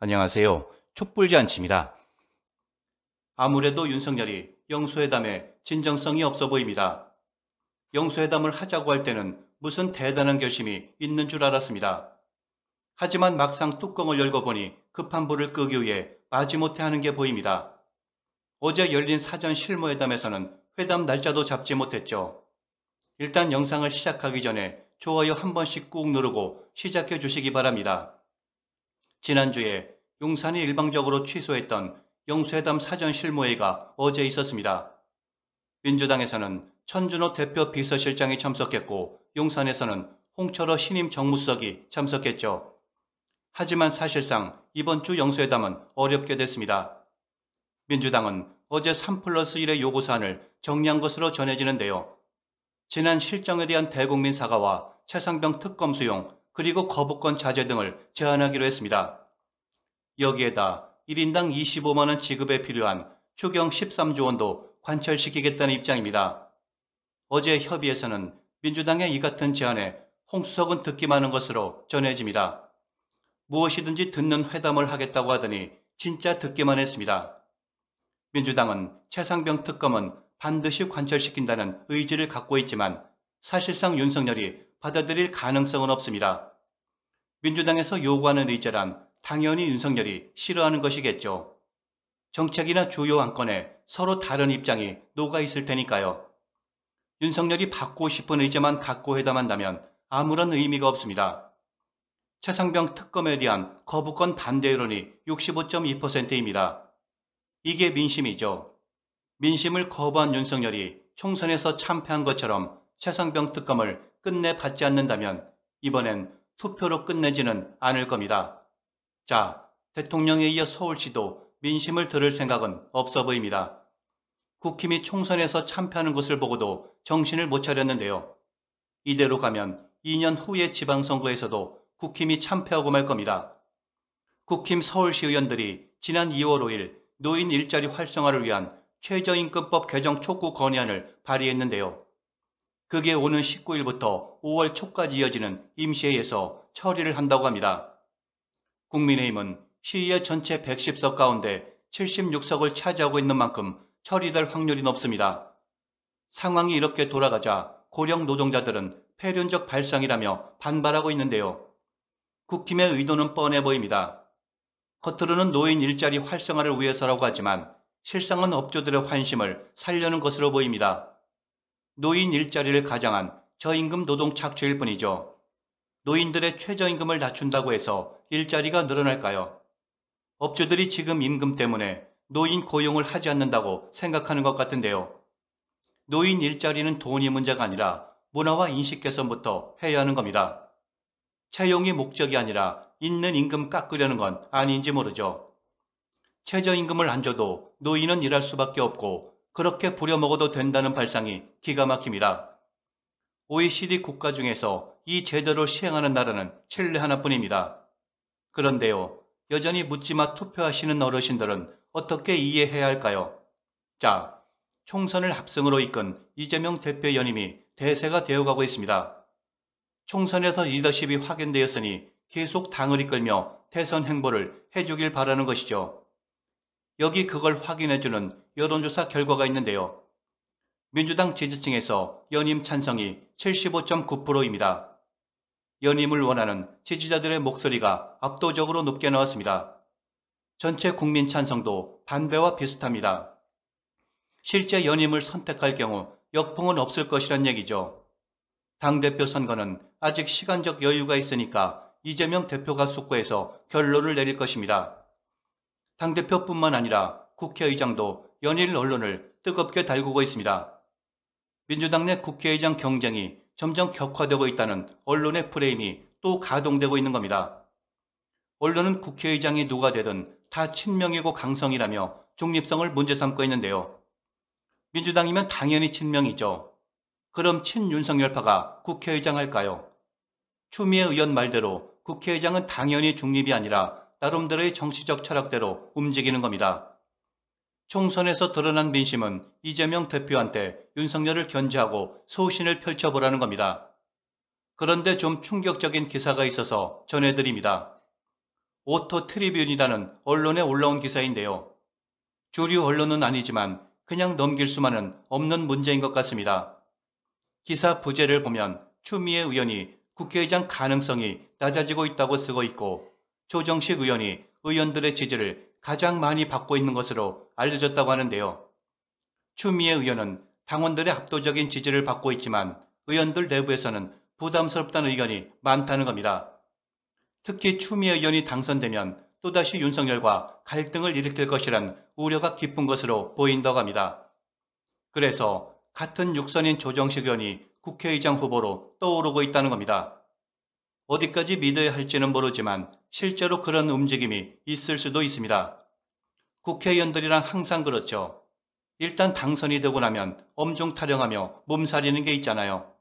안녕하세요. 촛불잔치입니다. 아무래도 윤석열이 영수회담에 진정성이 없어 보입니다. 영수회담을 하자고 할 때는 무슨 대단한 결심이 있는 줄 알았습니다. 하지만 막상 뚜껑을 열고 보니 급한 불을 끄기 위해 마지못해 하는 게 보입니다. 어제 열린 사전 실무회담에서는 회담 날짜도 잡지 못했죠. 일단 영상을 시작하기 전에 좋아요 한 번씩 꾹 누르고 시작해 주시기 바랍니다. 지난주에 용산이 일방적으로 취소했던 영수회담 사전 실무회의가 어제 있었습니다. 민주당에서는 천준호 대표 비서실장이 참석했고 용산에서는 홍철호 신임 정무수석이 참석했죠. 하지만 사실상 이번 주 영수회담은 어렵게 됐습니다. 민주당은 어제 3 플러스 1의 요구사안을 정리한 것으로 전해지는데요. 지난 실정에 대한 대국민 사과와 최상병 특검 수용, 그리고 거부권 자제 등을 제한하기로 했습니다. 여기에다 1인당 25만원 지급에 필요한 추경 13조 원도 관철시키겠다는 입장입니다. 어제 협의에서는 민주당의 이 같은 제안에 홍수석은 듣기만 한 것으로 전해집니다. 무엇이든지 듣는 회담을 하겠다고 하더니 진짜 듣기만 했습니다. 민주당은 최상병 특검은 반드시 관철시킨다는 의지를 갖고 있지만 사실상 윤석열이 받아들일 가능성은 없습니다. 민주당에서 요구하는 의제란 당연히 윤석열이 싫어하는 것이겠죠. 정책이나 주요 안건에 서로 다른 입장이 녹아 있을 테니까요. 윤석열이 받고 싶은 의제만 갖고 회담한다면 아무런 의미가 없습니다. 최상병 특검에 대한 거부권 반대 여론이 65.2%입니다. 이게 민심이죠. 민심을 거부한 윤석열이 총선에서 참패한 것처럼 최상병 특검을 끝내 받지 않는다면 이번엔 투표로 끝내지는 않을 겁니다. 자, 대통령에 이어 서울시도 민심을 들을 생각은 없어 보입니다. 국힘이 총선에서 참패하는 것을 보고도 정신을 못 차렸는데요. 이대로 가면 2년 후의 지방선거에서도 국힘이 참패하고 말 겁니다. 국힘 서울시 의원들이 지난 2월 5일 노인 일자리 활성화를 위한 최저임금법 개정 촉구 건의안을 발의했는데요. 그게 오는 19일부터 5월 초까지 이어지는 임시회에서 처리를 한다고 합니다. 국민의힘은 시의회 전체 110석 가운데 76석을 차지하고 있는 만큼 처리될 확률이 높습니다. 상황이 이렇게 돌아가자 고령 노동자들은 폐륜적 발상이라며 반발하고 있는데요. 국힘의 의도는 뻔해 보입니다. 겉으로는 노인 일자리 활성화를 위해서라고 하지만 실상은 업주들의 환심을 살려는 것으로 보입니다. 노인 일자리를 가장한 저임금 노동 착취일 뿐이죠. 노인들의 최저임금을 낮춘다고 해서 일자리가 늘어날까요? 업주들이 지금 임금 때문에 노인 고용을 하지 않는다고 생각하는 것 같은데요. 노인 일자리는 돈이 문제가 아니라 문화와 인식 개선부터 해야 하는 겁니다. 채용이 목적이 아니라 있는 임금 깎으려는 건 아닌지 모르죠. 최저임금을 안 줘도 노인은 일할 수밖에 없고 그렇게 부려먹어도 된다는 발상이 기가 막힙니다. OECD 국가 중에서 이 제도를 시행하는 나라는 칠레 하나뿐입니다. 그런데요, 여전히 묻지마 투표하시는 어르신들은 어떻게 이해해야 할까요? 자, 총선을 합승으로 이끈 이재명 대표 연임이 대세가 되어가고 있습니다. 총선에서 리더십이 확인되었으니 계속 당을 이끌며 대선 행보를 해주길 바라는 것이죠. 여기 그걸 확인해주는 여론조사 결과가 있는데요. 민주당 지지층에서 연임 찬성이 75.9%입니다. 연임을 원하는 지지자들의 목소리가 압도적으로 높게 나왔습니다. 전체 국민 찬성도 반대와 비슷합니다. 실제 연임을 선택할 경우 역풍은 없을 것이란 얘기죠. 당대표 선거는 아직 시간적 여유가 있으니까 이재명 대표가 숙고해서 결론을 내릴 것입니다. 당대표뿐만 아니라 국회의장도 연일 언론을 뜨겁게 달구고 있습니다. 민주당 내 국회의장 경쟁이 점점 격화되고 있다는 언론의 프레임이 또 가동되고 있는 겁니다. 언론은 국회의장이 누가 되든 다 친명이고 강성이라며 중립성을 문제 삼고 있는데요. 민주당이면 당연히 친명이죠. 그럼 친윤석열파가 국회의장 할까요? 추미애 의원 말대로 국회의장은 당연히 중립이 아니라 나름대로의 정치적 철학대로 움직이는 겁니다. 총선에서 드러난 민심은 이재명 대표한테 윤석열을 견제하고 소신을 펼쳐보라는 겁니다. 그런데 좀 충격적인 기사가 있어서 전해드립니다. 오토 트리뷴이라는 언론에 올라온 기사인데요. 주류 언론은 아니지만 그냥 넘길 수만은 없는 문제인 것 같습니다. 기사 부제를 보면 추미애 의원이 국회의장 가능성이 낮아지고 있다고 쓰고 있고 조정식 의원이 의원들의 지지를 가장 많이 받고 있는 것으로 알려졌다고 하는데요. 추미애 의원은 당원들의 압도적인 지지를 받고 있지만 의원들 내부에서는 부담스럽다는 의견이 많다는 겁니다. 특히 추미애 의원이 당선되면 또다시 윤석열과 갈등을 일으킬 것이란 우려가 깊은 것으로 보인다고 합니다. 그래서 같은 육선인 조정식 의원이 국회의장 후보로 떠오르고 있다는 겁니다. 어디까지 믿어야 할지는 모르지만 실제로 그런 움직임이 있을 수도 있습니다. 국회의원들이랑 항상 그렇죠. 일단 당선이 되고 나면 엄중 타령하며 몸살이는 게 있잖아요.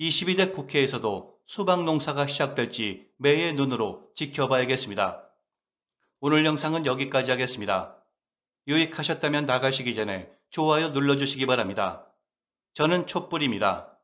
22대 국회에서도 수박 농사가 시작될지 매의 눈으로 지켜봐야겠습니다. 오늘 영상은 여기까지 하겠습니다. 유익하셨다면 나가시기 전에 좋아요 눌러주시기 바랍니다. 저는 촛불입니다.